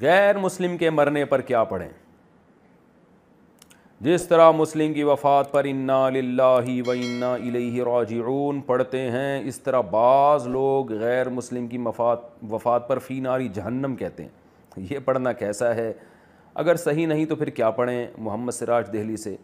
गैर मुस्लिम के मरने पर क्या पढ़ें जिस तरह मुस्लिम की वफ़ात पर इन्ना लाही व इन्ना राजून पढ़ते हैं इस तरह बाज़ लोग गैर मुस्लिम की मफात वफ़ात पर फ़ी नारी जहन्नम कहते हैं ये पढ़ना कैसा है अगर सही नहीं तो फिर क्या पढ़ें मोहम्मद सिराज दहली से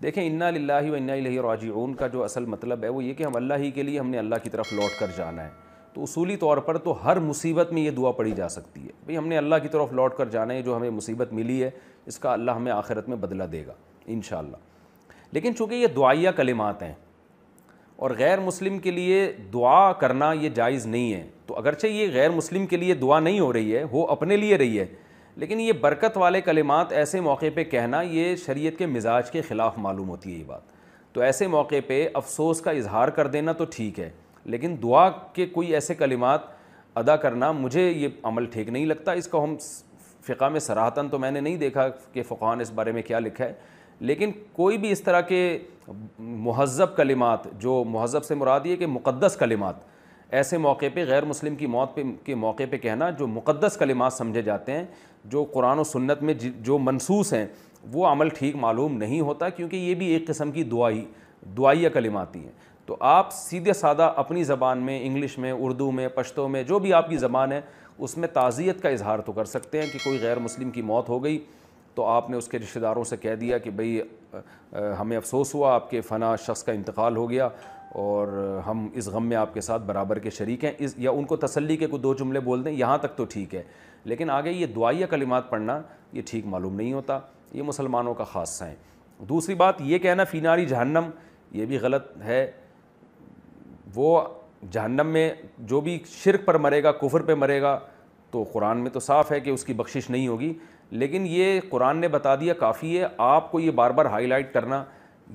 देखें इन्ना लाही व इन्ना राजून का जो असल मतलब है वो ये कि हम अल्लाह ही के लिए हमने अल्लाह की तरफ लौट कर जाना है तो उसूली तौर पर तो हर मुसीबत में ये दुआ पढ़ी जा सकती है भाई हमने अल्लाह की तरफ लौट कर जाना है जो हमें मुसीबत मिली है इसका अल्लाह हमें आखिरत में बदला देगा इन लेकिन चूँकि ये दुआया कलिमात हैं और गैर मुस्लिम के लिए दुआ करना ये जायज़ नहीं है तो अगरचे ये गैर मुस्लिम के लिए दुआ नहीं हो रही है वो अपने लिए रही है लेकिन ये बरकत वाले कलिमात ऐसे मौके पे कहना ये शरीयत के मिजाज के ख़िलाफ़ मालूम होती है ये बात तो ऐसे मौके पे अफसोस का इजहार कर देना तो ठीक है लेकिन दुआ के कोई ऐसे कलिमात अदा करना मुझे ये अमल ठीक नहीं लगता इसको हम फ़िका में सराहतन तो मैंने नहीं देखा कि फ़ुकान इस बारे में क्या लिखा है लेकिन कोई भी इस तरह के महजब कलिमात जो महजब से मुराद ये कि मुक़दस कलिमात ऐसे मौके पे गैर मुस्लिम की मौत पे के मौके पे कहना जो मुक़दस कलिमात समझे जाते हैं जो कुरान और सुन्नत में जो मनसूस हैं वो अमल ठीक मालूम नहीं होता क्योंकि ये भी एक किस्म की दुआई दुआया कलिमाती हैं तो आप सीधे साधा अपनी ज़बान में इंग्लिश में उर्दू में पश्तो में जो भी आपकी ज़बान है उसमें ताज़ियत का इजहार तो कर सकते हैं कि कोई गैर मुस्लिम की मौत हो गई तो आपने उसके रिश्तेदारों से कह दिया कि भाई हमें अफसोस हुआ आपके फ़ना शख्स का इंतकाल हो गया और हम इस गम में आपके साथ बराबर के शरीक हैं इस या उनको तसल्ली के कुछ दो जुमले बोल दें यहाँ तक तो ठीक है लेकिन आगे ये दुआया कलिमात पढ़ना ये ठीक मालूम नहीं होता ये मुसलमानों का खासा है दूसरी बात ये कहना फ़ीनारी जहन्नम ये भी गलत है वो जहन्नम में जो भी शिरक पर मरेगा कुफर पर मरेगा तो कुरान में तो साफ़ है कि उसकी बख्शिश नहीं होगी लेकिन ये कुरान ने बता दिया काफ़ी है आपको ये बार बार हाईलाइट करना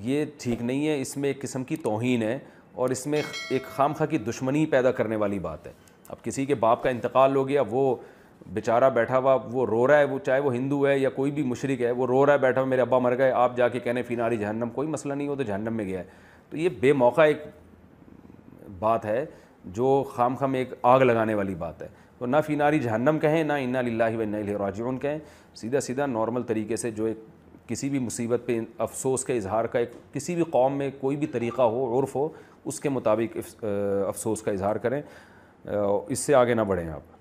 ये ठीक नहीं है इसमें एक किस्म की तोहन है और इसमें एक खाम की दुश्मनी पैदा करने वाली बात है अब किसी के बाप का इंतकाल हो गया वो बेचारा बैठा हुआ वो रो रहा है वो चाहे वो हिंदू है या कोई भी मशरक है वो रो रहा है बैठा हुआ मेरे अब्बा मर गए आप जाके कहने फिनारी जहन्नम कोई मसला नहीं हो तो जहन्नम में गया है तो ये बेमौका एक बात है जो खाम खाम एक आग लगाने वाली बात है तो ना फ़ीनारी जहन्नम कहें ना इन्ना लाही वराजन कहें सीधा सीधा नॉर्मल तरीके से जो एक किसी भी मुसीबत पे अफसोस के इजहार का एक किसी भी कौम में कोई भी तरीक़ा हो उर्फ हो उसके मुताबिक अफसोस का इजहार करें इससे आगे ना बढ़ें आप